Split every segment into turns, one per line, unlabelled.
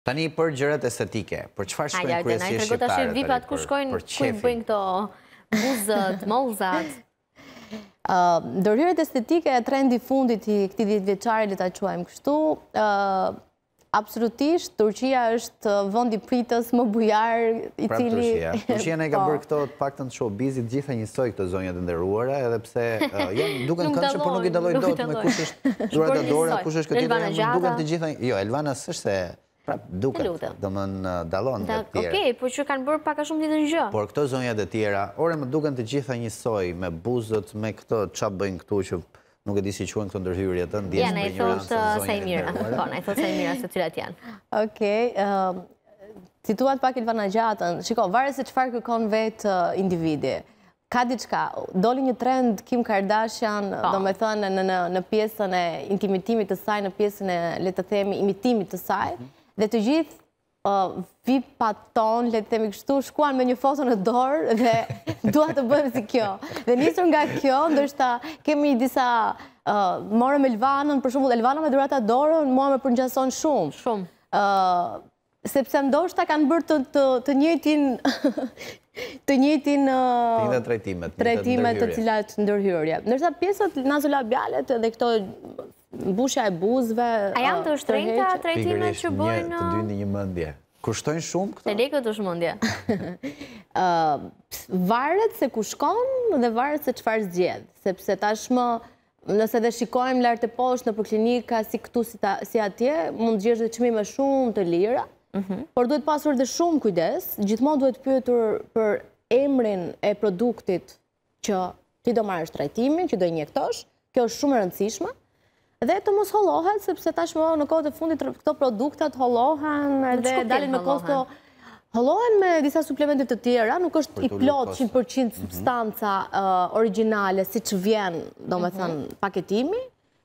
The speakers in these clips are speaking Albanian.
Tani për gjërat estetike, për çfarë shkojnë kryesisht shqiptarët? vipat ku shkojnë, ku bëjnë
këto buzët, mollzat. Ëh, uh, estetike, trendi i fundit i këtij dhjetë vjeçari le ta quajmë kështu, ëh Absolutisht, Turqia është vëndi pritës më bujarë i pra, cili... Turqia. Turqia ne ka po. bërë
këto të pak të në shumë, bizit gjitha një këto zonjët e ndërruara, edhe pse uh, jam duke në që për po nuk i daloj do të me kush
është dhurat e dora, kush është këtë i dora, jam të
gjitha Jo, Elvana sështë se Pra, duke, do më në uh, dalon dhe të tjera. Okej,
po që kanë bërë paka shumë ditë në gjë.
Por këto zonja dhe tjera, ore më duke në të gjitha njësoj, me buzët, me këto, qa bëjnë këtu që nuk e disi quen këto ndërhyrje të ndjesë. Ja, në e thotë se i mira. Po, në e thotë se mira se
cilat janë. Okej, situat pak i të gjatën, shiko, vare se qëfar kërkon vetë uh, individi, Ka diçka, doli një trend Kim Kardashian, po. do me thënë, në pjesën e intimitimit të saj, në pjesën e, letë të themi, imitimit të saj, mhm dhe të gjithë uh, vipat pa ton, letë kështu, shkuan me një foto në dorë dhe dua të bëjmë si kjo. Dhe njësër nga kjo, ndërshëta kemi një disa uh, morëm Elvanën, për shumë, Elvanën me durata dorën, mua me përngjason shumë. Shumë. Uh, sepse ndoshta kanë bërë të njëtin të njëtin të njëtin të
njëtin të njëtin të
njëtin të njëtin të mbushja e buzëve... A janë të shtrejnë të që bojnë... Të
dy një mëndje. Kushtojnë shumë
këto? Të dy këtë është mëndje. Varet se ku shkon dhe varet se qëfar zgjedhë. Sepse tashmë, Nëse dhe shikojmë lartë e poshtë në përklinika si këtu si atje, mund të gjithë dhe qëmi me shumë të lira, mhm. por duhet pasur dhe shumë kujdes, gjithmon duhet pyëtur për emrin e produktit që ti do marrë shtrajtimin, që do injektosh, kjo është shumë rëndësishma, dhe të mos hollohet, sepse tashmë në kohët e fundit këto produktat hollohen dhe dalin me kosto... Hollohen me disa suplementit të tjera, nuk është i plot 100% substanca originale si që vjen, do me thënë, paketimi,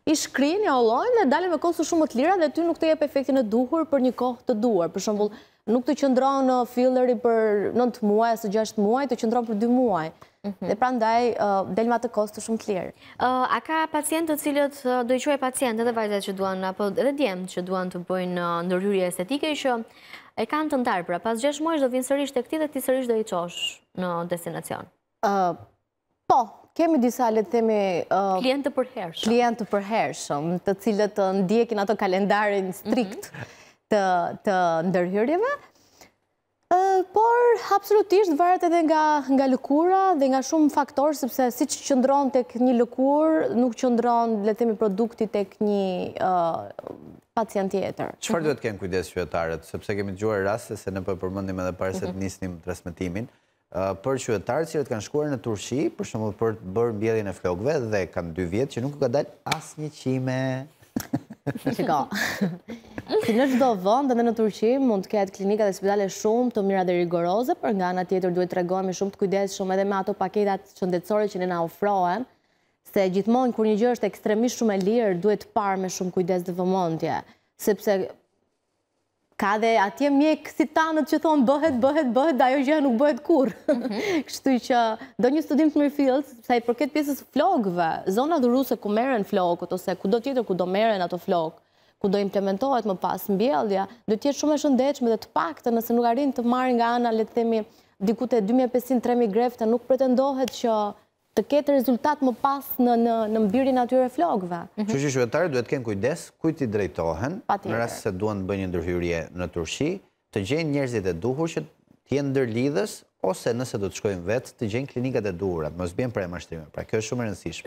i shkrin, i hëllohen dhe dalin me kosto shumë të lira dhe ty nuk të jep efektin e duhur për një kohë të duhur. Për shumë, nuk të qëndron në filleri për 9 muaj, së 6 muaj, të qëndron për 2 muaj. Mhm. Dhe pra ndaj, uh, delma të kostë shumë të lirë. Uh, a ka pacientët cilët, uh, do i quaj pacientët dhe vajzat që duan, apo dhe djemët që duan të bëjnë në estetike, ishë e kanë të ndarë, pra pas 6 muaj, do vinë sërisht e këti dhe ti sërisht do i qosh në destinacion? Po, kemi disa le themi... Klientë të përherë Klientë të të cilët të ndjekin ato kalendarin strikt, mhm të ndërhyrjeve. Por, absolutisht, varet edhe nga lëkura dhe nga shumë faktor, sepse si që qëndron të kë një lëkur, nuk qëndron, letemi, produkti të kë një pacient tjetër. Qëfar
duhet kënë kujdes qëtëtarët? Sepse kemi të gjuar rrasë, se në po përmëndim edhe parë se të mhm. njësnim transmitimin, për qëtëtarët që të kanë shkuar në Turshi, për shumë për të bërë bjedin e flokve, dhe kanë dy vjetë që nuk ka dalë asë një qime. Shiko.
Në çdo vend dhe në Turqi mund të ketë klinika dhe spitale shumë të mira dhe rigoroze, por nga ana tjetër duhet të regojme shumë të kujdesshëm edhe me ato paketat shëndetësore që ne na ofrohen, se gjithmonë kur një gjë është ekstremisht shumë e lirë, duhet të parë me shumë kujdes dhe vëmendje, sepse ka dhe atje mjekë si tanët që thonë bëhet, bëhet, bëhet, dhe ajo gjëja nuk bëhet kur. Mhm. Kështu që do një studim të mirë fillës, sa i përket pjesës flokëve, zona dhuruse ku meren flokët, ose ku do tjetër ku do meren ato flokë, ku do implementohet më pas mbjellja, do tjetë shumë e shëndechme dhe të pakte nëse nuk arin të marrë nga ana, të themi, dikute 2500-3000 grefte, nuk pretendohet që të ketë rezultat më pas në mbirin atyre flogve. Mhm. Që që
shvetarë duhet kënë kujdes, kujt i drejtohen, në rrasë se duhet bëjnë një ndërhyrje në tërshi, të gjenë njerëzit e duhur që t'jenë ndërlidhës, ose nëse do të shkojnë vetë, të gjenë klinikat e duhurat, mos bjenë prej mashtrimi. Pra kjo është shumë rëndësishme.